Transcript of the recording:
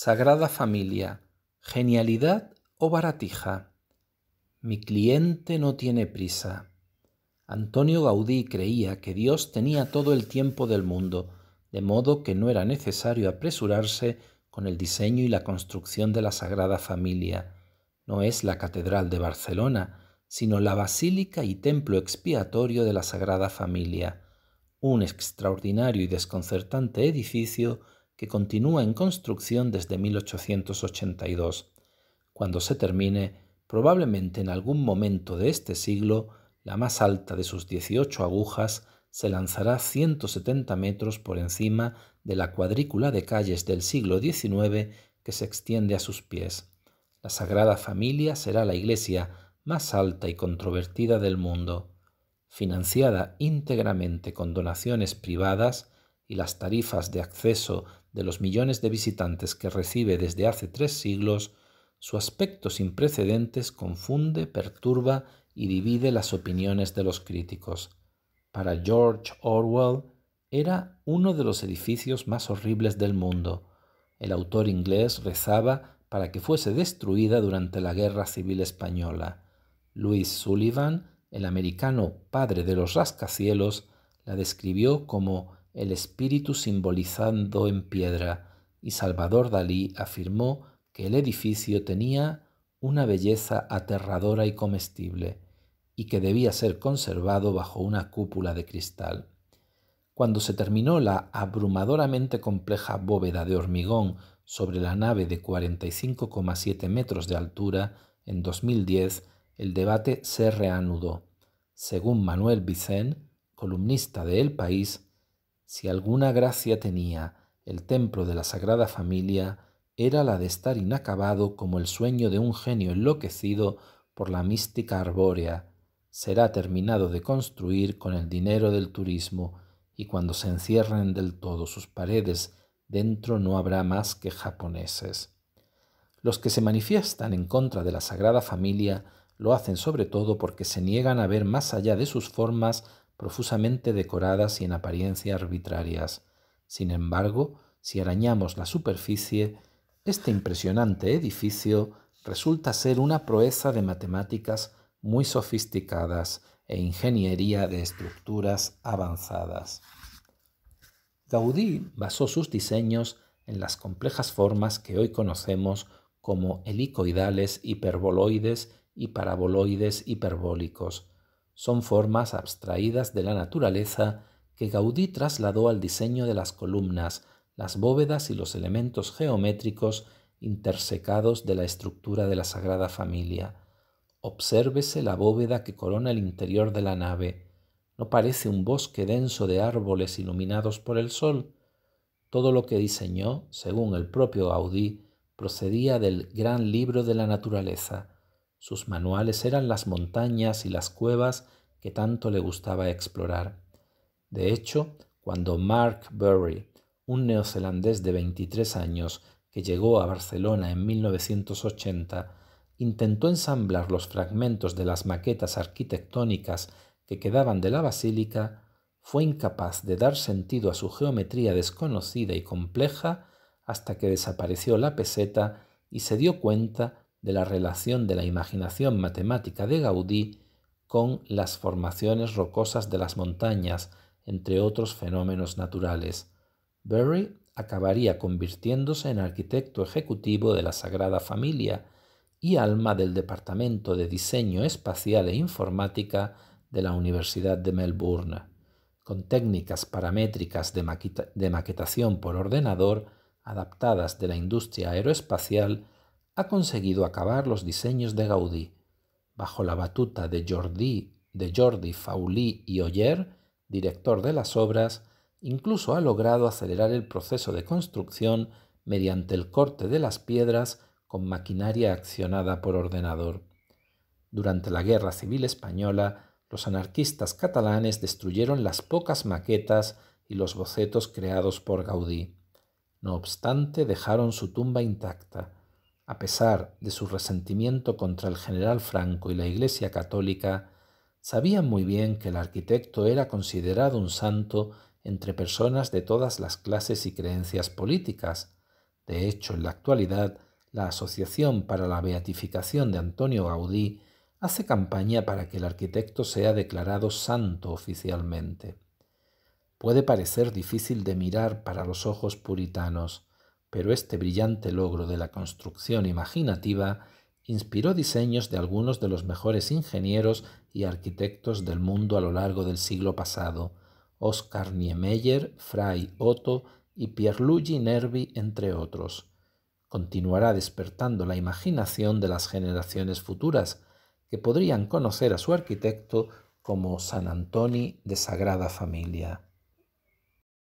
Sagrada Familia, genialidad o baratija. Mi cliente no tiene prisa. Antonio Gaudí creía que Dios tenía todo el tiempo del mundo, de modo que no era necesario apresurarse con el diseño y la construcción de la Sagrada Familia. No es la Catedral de Barcelona, sino la Basílica y Templo Expiatorio de la Sagrada Familia, un extraordinario y desconcertante edificio que continúa en construcción desde 1882. Cuando se termine, probablemente en algún momento de este siglo, la más alta de sus 18 agujas se lanzará 170 metros por encima de la cuadrícula de calles del siglo XIX que se extiende a sus pies. La Sagrada Familia será la iglesia más alta y controvertida del mundo. Financiada íntegramente con donaciones privadas y las tarifas de acceso de los millones de visitantes que recibe desde hace tres siglos, su aspecto sin precedentes confunde, perturba y divide las opiniones de los críticos. Para George Orwell era uno de los edificios más horribles del mundo. El autor inglés rezaba para que fuese destruida durante la Guerra Civil Española. Louis Sullivan, el americano padre de los rascacielos, la describió como el espíritu simbolizando en piedra, y Salvador Dalí afirmó que el edificio tenía una belleza aterradora y comestible, y que debía ser conservado bajo una cúpula de cristal. Cuando se terminó la abrumadoramente compleja bóveda de hormigón sobre la nave de 45,7 metros de altura, en 2010 el debate se reanudó. Según Manuel Vicen, columnista de El País, si alguna gracia tenía el templo de la Sagrada Familia, era la de estar inacabado como el sueño de un genio enloquecido por la mística arbórea. Será terminado de construir con el dinero del turismo, y cuando se encierren del todo sus paredes, dentro no habrá más que japoneses. Los que se manifiestan en contra de la Sagrada Familia lo hacen sobre todo porque se niegan a ver más allá de sus formas profusamente decoradas y en apariencia arbitrarias. Sin embargo, si arañamos la superficie, este impresionante edificio resulta ser una proeza de matemáticas muy sofisticadas e ingeniería de estructuras avanzadas. Gaudí basó sus diseños en las complejas formas que hoy conocemos como helicoidales, hiperboloides y paraboloides hiperbólicos, son formas abstraídas de la naturaleza que Gaudí trasladó al diseño de las columnas, las bóvedas y los elementos geométricos intersecados de la estructura de la Sagrada Familia. Obsérvese la bóveda que corona el interior de la nave. No parece un bosque denso de árboles iluminados por el sol. Todo lo que diseñó, según el propio Gaudí, procedía del gran libro de la naturaleza. Sus manuales eran las montañas y las cuevas que tanto le gustaba explorar. De hecho, cuando Mark Burry, un neozelandés de 23 años que llegó a Barcelona en 1980, intentó ensamblar los fragmentos de las maquetas arquitectónicas que quedaban de la basílica, fue incapaz de dar sentido a su geometría desconocida y compleja hasta que desapareció la peseta y se dio cuenta de la relación de la imaginación matemática de Gaudí con las formaciones rocosas de las montañas, entre otros fenómenos naturales. Berry acabaría convirtiéndose en arquitecto ejecutivo de la Sagrada Familia y alma del Departamento de Diseño Espacial e Informática de la Universidad de Melbourne. Con técnicas paramétricas de, de maquetación por ordenador adaptadas de la industria aeroespacial, ha conseguido acabar los diseños de Gaudí. Bajo la batuta de Jordi, de Jordi Faulí y Oller, director de las obras, incluso ha logrado acelerar el proceso de construcción mediante el corte de las piedras con maquinaria accionada por ordenador. Durante la Guerra Civil Española, los anarquistas catalanes destruyeron las pocas maquetas y los bocetos creados por Gaudí. No obstante, dejaron su tumba intacta a pesar de su resentimiento contra el general Franco y la Iglesia Católica, sabían muy bien que el arquitecto era considerado un santo entre personas de todas las clases y creencias políticas. De hecho, en la actualidad, la Asociación para la Beatificación de Antonio Gaudí hace campaña para que el arquitecto sea declarado santo oficialmente. Puede parecer difícil de mirar para los ojos puritanos, pero este brillante logro de la construcción imaginativa inspiró diseños de algunos de los mejores ingenieros y arquitectos del mundo a lo largo del siglo pasado, Oscar Niemeyer, Fray Otto y Pierluigi Nervi, entre otros. Continuará despertando la imaginación de las generaciones futuras, que podrían conocer a su arquitecto como San Antoni de Sagrada Familia.